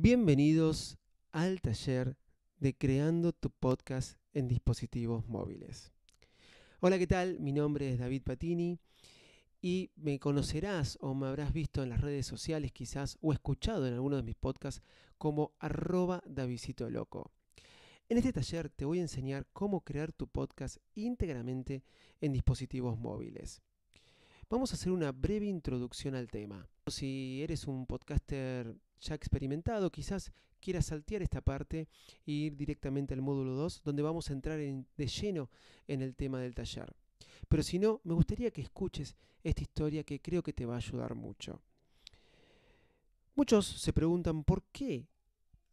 Bienvenidos al taller de Creando tu podcast en dispositivos móviles. Hola, ¿qué tal? Mi nombre es David Patini y me conocerás o me habrás visto en las redes sociales quizás o escuchado en alguno de mis podcasts como arroba Loco. En este taller te voy a enseñar cómo crear tu podcast íntegramente en dispositivos móviles. Vamos a hacer una breve introducción al tema. Si eres un podcaster ya experimentado, quizás quieras saltear esta parte e ir directamente al módulo 2, donde vamos a entrar de lleno en el tema del taller. Pero si no, me gustaría que escuches esta historia que creo que te va a ayudar mucho. Muchos se preguntan por qué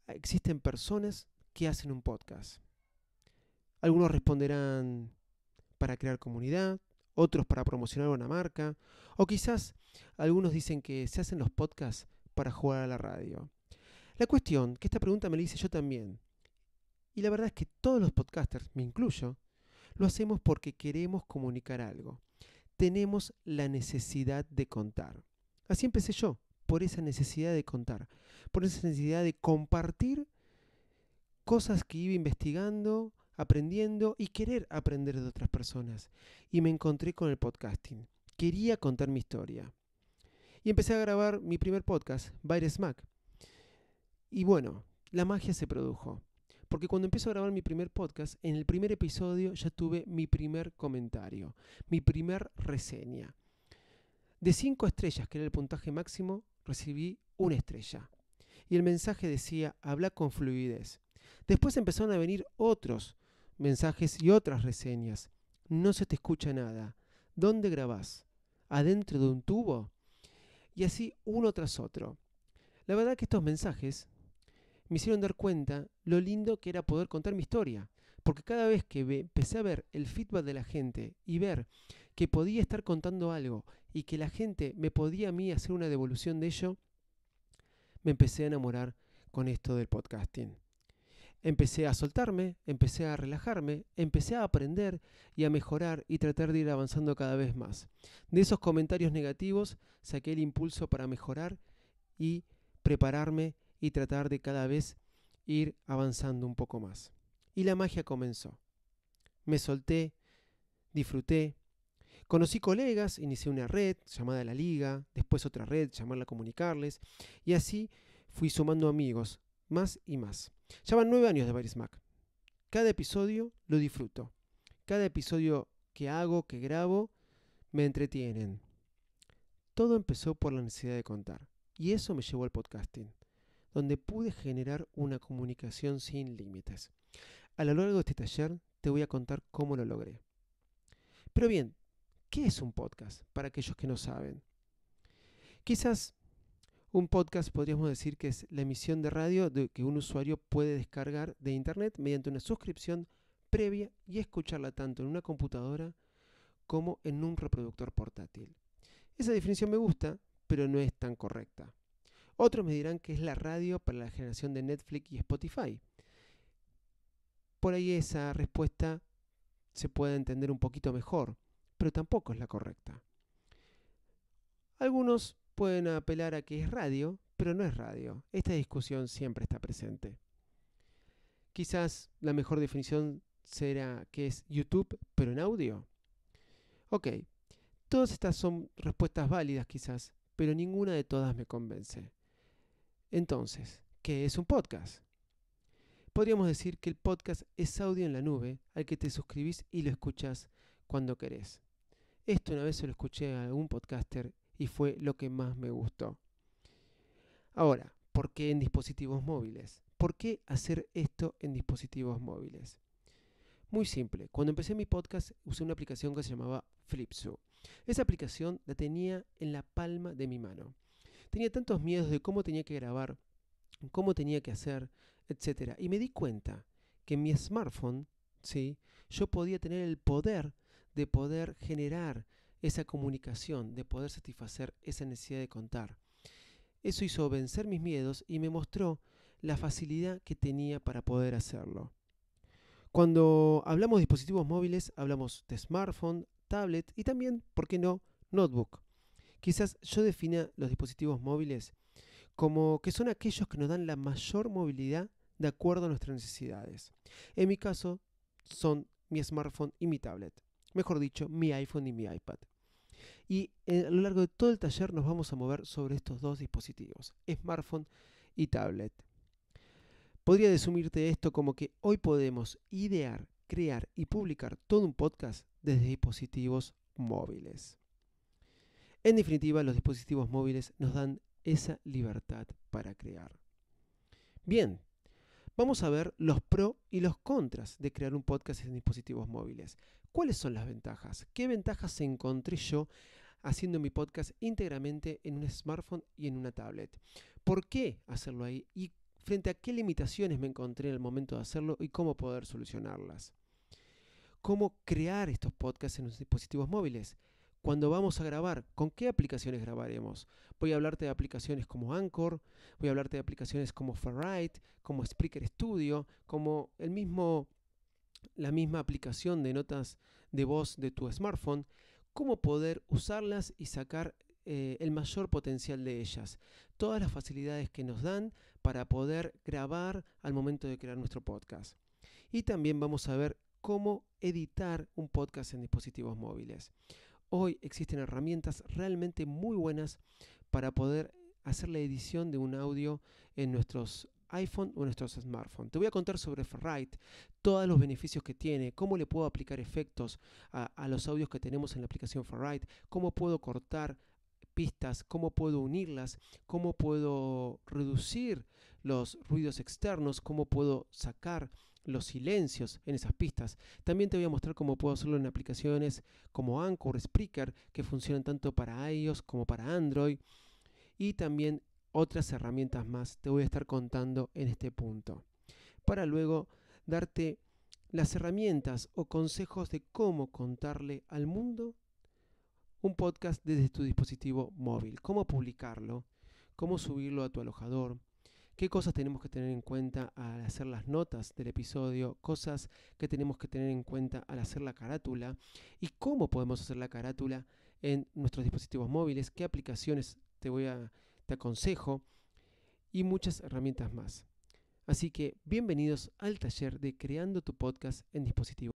existen personas que hacen un podcast. Algunos responderán para crear comunidad, otros para promocionar una marca, o quizás algunos dicen que se hacen los podcasts para jugar a la radio. La cuestión, que esta pregunta me la hice yo también, y la verdad es que todos los podcasters, me incluyo, lo hacemos porque queremos comunicar algo. Tenemos la necesidad de contar. Así empecé yo, por esa necesidad de contar, por esa necesidad de compartir cosas que iba investigando, aprendiendo y querer aprender de otras personas. Y me encontré con el podcasting. Quería contar mi historia. Y empecé a grabar mi primer podcast, Baile Smack. Y bueno, la magia se produjo. Porque cuando empecé a grabar mi primer podcast, en el primer episodio ya tuve mi primer comentario, mi primer reseña. De cinco estrellas, que era el puntaje máximo, recibí una estrella. Y el mensaje decía, habla con fluidez. Después empezaron a venir otros mensajes y otras reseñas. No se te escucha nada. ¿Dónde grabás? ¿Adentro de un tubo? Y así uno tras otro. La verdad que estos mensajes me hicieron dar cuenta lo lindo que era poder contar mi historia, porque cada vez que empecé a ver el feedback de la gente y ver que podía estar contando algo y que la gente me podía a mí hacer una devolución de ello, me empecé a enamorar con esto del podcasting. Empecé a soltarme, empecé a relajarme, empecé a aprender y a mejorar y tratar de ir avanzando cada vez más. De esos comentarios negativos saqué el impulso para mejorar y prepararme y tratar de cada vez ir avanzando un poco más. Y la magia comenzó. Me solté, disfruté, Conocí colegas, inicié una red llamada La Liga, después otra red llamada Comunicarles, y así fui sumando amigos, más y más. Llevan van nueve años de Paris Mac. Cada episodio lo disfruto. Cada episodio que hago, que grabo, me entretienen. Todo empezó por la necesidad de contar. Y eso me llevó al podcasting, donde pude generar una comunicación sin límites. A lo largo de este taller te voy a contar cómo lo logré. Pero bien, ¿qué es un podcast para aquellos que no saben? Quizás un podcast podríamos decir que es la emisión de radio de que un usuario puede descargar de Internet mediante una suscripción previa y escucharla tanto en una computadora como en un reproductor portátil. Esa definición me gusta, pero no es tan correcta. Otros me dirán que es la radio para la generación de Netflix y Spotify. Por ahí esa respuesta se puede entender un poquito mejor, pero tampoco es la correcta. Algunos pueden apelar a que es radio, pero no es radio. Esta discusión siempre está presente. Quizás la mejor definición será que es YouTube, pero en audio. Ok, todas estas son respuestas válidas quizás, pero ninguna de todas me convence. Entonces, ¿qué es un podcast? Podríamos decir que el podcast es audio en la nube al que te suscribís y lo escuchas cuando querés. Esto una vez se lo escuché a algún podcaster y fue lo que más me gustó. Ahora, ¿por qué en dispositivos móviles? ¿Por qué hacer esto en dispositivos móviles? Muy simple, cuando empecé mi podcast usé una aplicación que se llamaba Flipsu. Esa aplicación la tenía en la palma de mi mano. Tenía tantos miedos de cómo tenía que grabar, cómo tenía que hacer, etc. Y me di cuenta que en mi smartphone, ¿sí? yo podía tener el poder de poder generar esa comunicación, de poder satisfacer esa necesidad de contar. Eso hizo vencer mis miedos y me mostró la facilidad que tenía para poder hacerlo. Cuando hablamos de dispositivos móviles, hablamos de smartphone, tablet y también, ¿por qué no?, notebook. Quizás yo defina los dispositivos móviles como que son aquellos que nos dan la mayor movilidad de acuerdo a nuestras necesidades. En mi caso, son mi smartphone y mi tablet mejor dicho, mi iPhone y mi iPad. Y eh, a lo largo de todo el taller nos vamos a mover sobre estos dos dispositivos, smartphone y tablet. Podría desumirte esto como que hoy podemos idear, crear y publicar todo un podcast desde dispositivos móviles. En definitiva, los dispositivos móviles nos dan esa libertad para crear. Bien, vamos a ver los pros y los contras de crear un podcast en dispositivos móviles. ¿Cuáles son las ventajas? ¿Qué ventajas encontré yo haciendo mi podcast íntegramente en un smartphone y en una tablet? ¿Por qué hacerlo ahí? ¿Y frente a qué limitaciones me encontré en el momento de hacerlo y cómo poder solucionarlas? ¿Cómo crear estos podcasts en los dispositivos móviles? cuando vamos a grabar, ¿con qué aplicaciones grabaremos? Voy a hablarte de aplicaciones como Anchor, voy a hablarte de aplicaciones como Ferrite, como Spreaker Studio, como el mismo la misma aplicación de notas de voz de tu smartphone, cómo poder usarlas y sacar eh, el mayor potencial de ellas. Todas las facilidades que nos dan para poder grabar al momento de crear nuestro podcast. Y también vamos a ver cómo editar un podcast en dispositivos móviles. Hoy existen herramientas realmente muy buenas para poder hacer la edición de un audio en nuestros iPhone o nuestros smartphones. Te voy a contar sobre Ferrite, todos los beneficios que tiene, cómo le puedo aplicar efectos a, los audios que tenemos en la aplicación Ferrite, cómo puedo cortar pistas, cómo puedo unirlas, cómo puedo reducir los ruidos externos, cómo puedo sacar los silencios en esas pistas. También te voy a mostrar cómo puedo hacerlo en aplicaciones como Anchor, Spreaker, que funcionan tanto para iOS como para Android. Y también otras herramientas más te voy a estar contando en este punto. Para luego darte las herramientas o consejos de cómo contarle al mundo un podcast desde tu dispositivo móvil, cómo publicarlo, cómo subirlo a tu alojador, qué cosas tenemos que tener en cuenta al hacer las notas del episodio, cosas que tenemos que tener en cuenta al hacer la carátula y cómo podemos hacer la carátula en nuestros dispositivos móviles, qué aplicaciones te voy a te aconsejo y muchas herramientas más. Así que bienvenidos al taller de Creando tu podcast en dispositivos